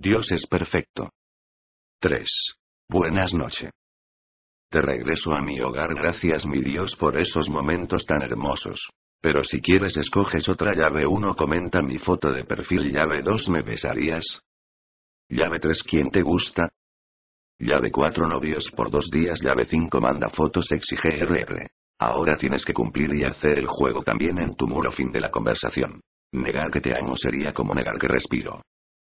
Dios es perfecto. 3. Buenas noches. Te regreso a mi hogar gracias mi Dios por esos momentos tan hermosos. Pero si quieres escoges otra llave 1 comenta mi foto de perfil llave 2 me besarías. Llave 3 ¿quién te gusta? Llave 4 novios por dos días llave 5 manda fotos exige Ahora tienes que cumplir y hacer el juego también en tu muro fin de la conversación. Negar que te amo sería como negar que respiro.